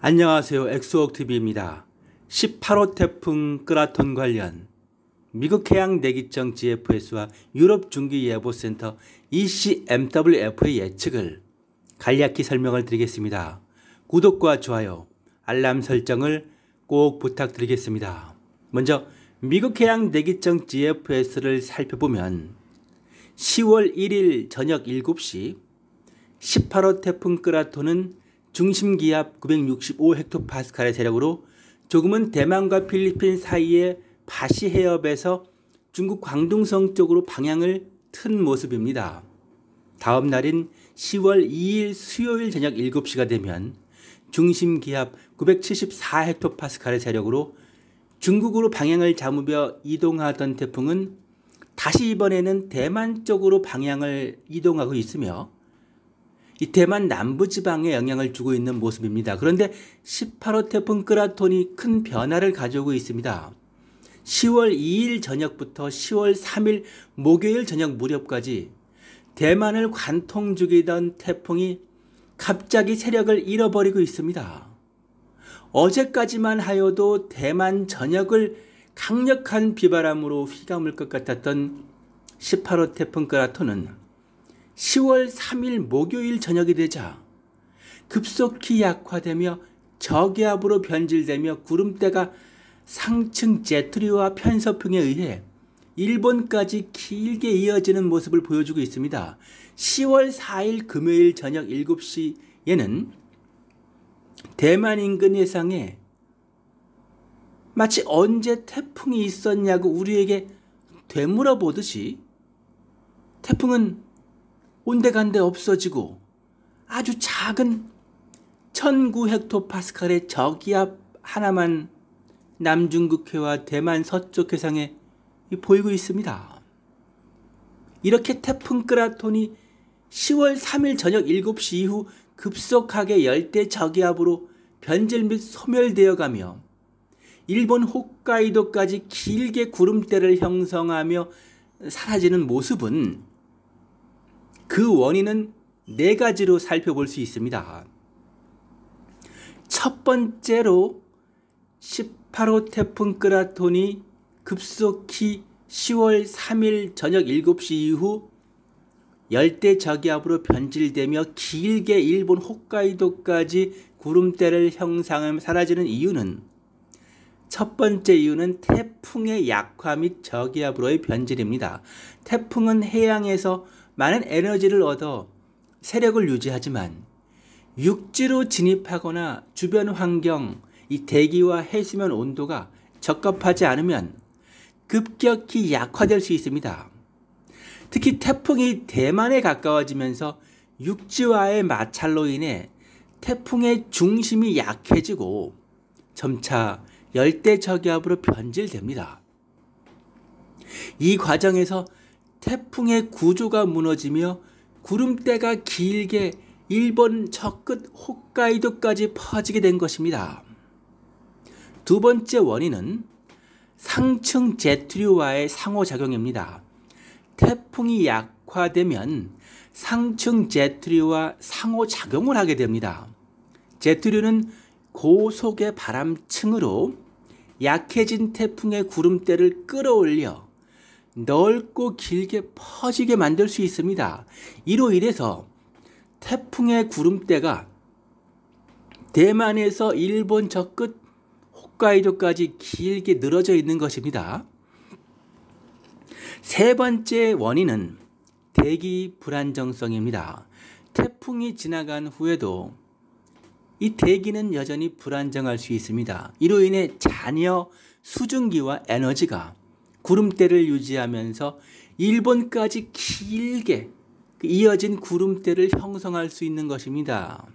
안녕하세요. 엑소옥TV입니다. 18호 태풍 끄라톤 관련 미국 해양 대기청 GFS와 유럽 중기예보센터 ECMWF의 예측을 간략히 설명을 드리겠습니다. 구독과 좋아요, 알람 설정을 꼭 부탁드리겠습니다. 먼저 미국 해양 대기청 GFS를 살펴보면 10월 1일 저녁 7시 18호 태풍 끄라톤은 중심 기압 965헥토파스칼의 세력으로 조금은 대만과 필리핀 사이의 바시 해협에서 중국 광둥성 쪽으로 방향을 튼 모습입니다. 다음 날인 10월 2일 수요일 저녁 7시가 되면 중심 기압 974헥토파스칼의 세력으로 중국으로 방향을 잡으며 이동하던 태풍은 다시 이번에는 대만 쪽으로 방향을 이동하고 있으며 이 대만 남부지방에 영향을 주고 있는 모습입니다. 그런데 18호 태풍 끄라톤이 큰 변화를 가져오고 있습니다. 10월 2일 저녁부터 10월 3일 목요일 저녁 무렵까지 대만을 관통 중이던 태풍이 갑자기 세력을 잃어버리고 있습니다. 어제까지만 하여도 대만 전역을 강력한 비바람으로 휘감을 것 같았던 18호 태풍 크라톤은 10월 3일 목요일 저녁이 되자 급속히 약화되며 저기압으로 변질되며 구름대가 상층 제트리와 편서풍에 의해 일본까지 길게 이어지는 모습을 보여주고 있습니다. 10월 4일 금요일 저녁 7시에는 대만 인근 해상에 마치 언제 태풍이 있었냐고 우리에게 되물어보듯이 태풍은 온데간데 없어지고 아주 작은 1 9 0 0 헥토파스칼의 저기압 하나만 남중국해와 대만 서쪽 해상에 보이고 있습니다. 이렇게 태풍 크라톤이 10월 3일 저녁 7시 이후 급속하게 열대 저기압으로 변질 및 소멸되어 가며 일본 홋카이도까지 길게 구름대를 형성하며 사라지는 모습은 그 원인은 네 가지로 살펴볼 수 있습니다. 첫 번째로 18호 태풍 끄라톤이 급속히 10월 3일 저녁 7시 이후 열대 저기압으로 변질되며 길게 일본 홋카이도까지 구름대를 형상을 사라지는 이유는 첫 번째 이유는 태풍의 약화 및 저기압으로의 변질입니다. 태풍은 해양에서 많은 에너지를 얻어 세력을 유지하지만 육지로 진입하거나 주변 환경, 이 대기와 해수면 온도가 적합하지 않으면 급격히 약화될 수 있습니다. 특히 태풍이 대만에 가까워지면서 육지와의 마찰로 인해 태풍의 중심이 약해지고 점차 열대저기압으로 변질됩니다. 이 과정에서 태풍의 구조가 무너지며 구름대가 길게 일본 적끝 홋카이도까지 퍼지게 된 것입니다. 두 번째 원인은 상층 제트류와의 상호작용입니다. 태풍이 약화되면 상층 제트류와 상호작용을 하게 됩니다. 제트류는 고속의 바람층으로 약해진 태풍의 구름대를 끌어올려 넓고 길게 퍼지게 만들 수 있습니다. 이로 인해서 태풍의 구름대가 대만에서 일본 저끝 홋카이도까지 길게 늘어져 있는 것입니다. 세 번째 원인은 대기 불안정성입니다. 태풍이 지나간 후에도 이 대기는 여전히 불안정할 수 있습니다. 이로 인해 잔여 수증기와 에너지가 구름대를 유지하면서 일본까지 길게 그 이어진 구름대를 형성할 수 있는 것입니다.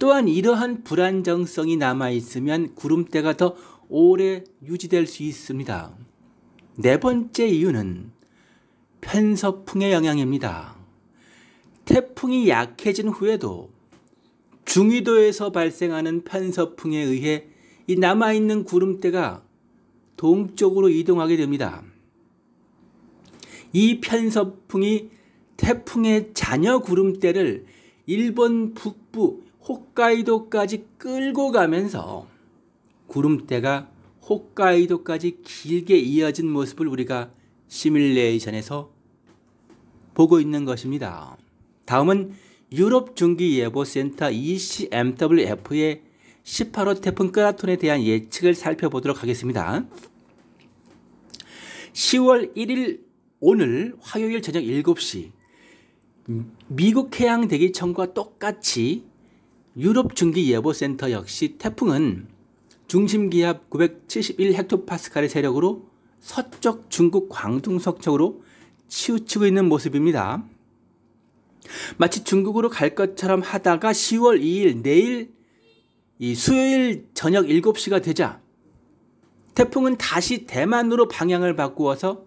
또한 이러한 불안정성이 남아있으면 구름대가 더 오래 유지될 수 있습니다. 네 번째 이유는 편서풍의 영향입니다. 태풍이 약해진 후에도 중위도에서 발생하는 편서풍에 의해 이 남아있는 구름대가 동쪽으로 이동하게 됩니다. 이 편서풍이 태풍의 잔여 구름대를 일본 북부 홋카이도까지 끌고 가면서 구름대가 홋카이도까지 길게 이어진 모습을 우리가 시뮬레이션에서 보고 있는 것입니다. 다음은 유럽 중기예보센터 ECMWF의 18호 태풍 끄라톤에 대한 예측을 살펴보도록 하겠습니다. 10월 1일 오늘 화요일 저녁 7시 미국 해양대기청과 똑같이 유럽 중기예보센터 역시 태풍은 중심기압 971헥토파스칼의 세력으로 서쪽 중국 광둥 서쪽으로 치우치고 있는 모습입니다. 마치 중국으로 갈 것처럼 하다가 10월 2일 내일 이 수요일 저녁 7시가 되자 태풍은 다시 대만으로 방향을 바꾸어서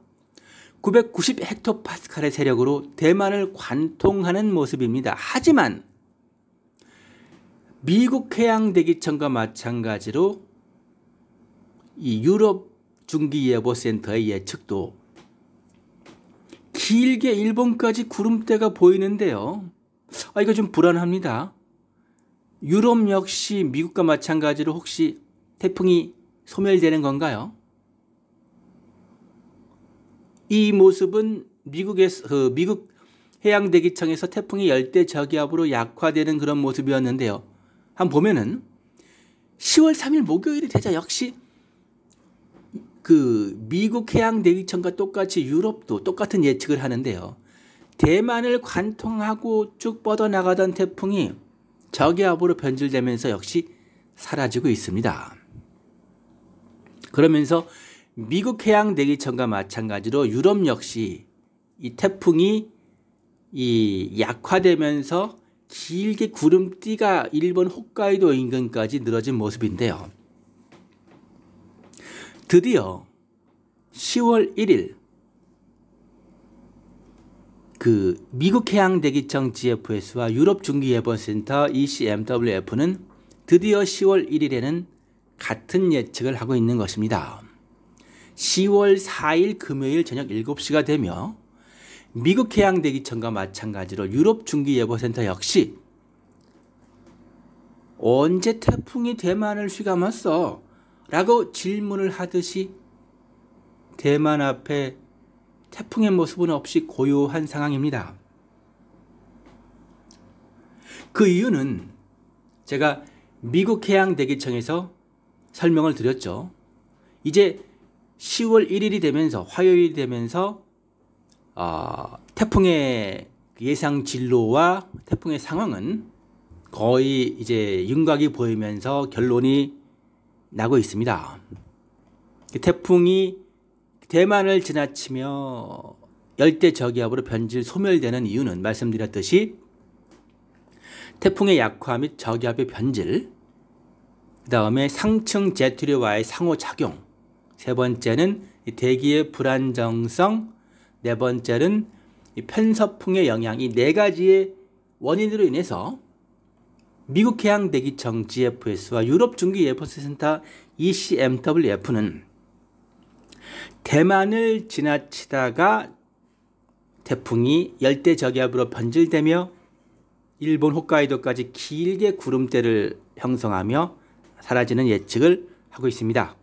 990헥토파스칼의 세력으로 대만을 관통하는 모습입니다. 하지만 미국 해양대기청과 마찬가지로 이 유럽 중기예보센터의 예측도 길게 일본까지 구름대가 보이는데요. 아, 이거 좀 불안합니다. 유럽 역시 미국과 마찬가지로 혹시 태풍이 소멸되는 건가요? 이 모습은 미국에서 그 미국 해양대기청에서 태풍이 열대 저기압으로 약화되는 그런 모습이었는데요. 한번 보면은 10월 3일 목요일이 되자 역시 그 미국 해양대기청과 똑같이 유럽도 똑같은 예측을 하는데요. 대만을 관통하고 쭉 뻗어나가던 태풍이 저기압으로 변질되면서 역시 사라지고 있습니다. 그러면서 미국 해양 대기청과 마찬가지로 유럽 역시 이 태풍이 이 약화되면서 길게 구름띠가 일본 홋카이도 인근까지 늘어진 모습인데요. 드디어 10월 1일 그 미국 해양대기청 GFS와 유럽 중기예보센터 ECMWF는 드디어 10월 1일에는 같은 예측을 하고 있는 것입니다. 10월 4일 금요일 저녁 7시가 되며 미국 해양대기청과 마찬가지로 유럽 중기예보센터 역시 언제 태풍이 대만을 휘감았어? 라고 질문을 하듯이 대만 앞에 태풍의 모습은 없이 고요한 상황입니다. 그 이유는 제가 미국 해양대기청에서 설명을 드렸죠. 이제 10월 1일이 되면서 화요일이 되면서 어, 태풍의 예상 진로와 태풍의 상황은 거의 이제 윤곽이 보이면서 결론이 나고 있습니다. 그 태풍이 대만을 지나치며 열대 저기압으로 변질 소멸되는 이유는 말씀드렸듯이 태풍의 약화 및 저기압의 변질, 그 다음에 상층 제트류와의 상호작용, 세 번째는 대기의 불안정성, 네 번째는 편서풍의 영향, 이 네 가지의 원인으로 인해서 미국 해양대기청 GFS와 유럽 중기예보센터 ECMWF는 대만을 지나치다가 태풍이 열대저기압으로 변질되며 일본 홋카이도까지 길게 구름대를 형성하며 사라지는 예측을 하고 있습니다.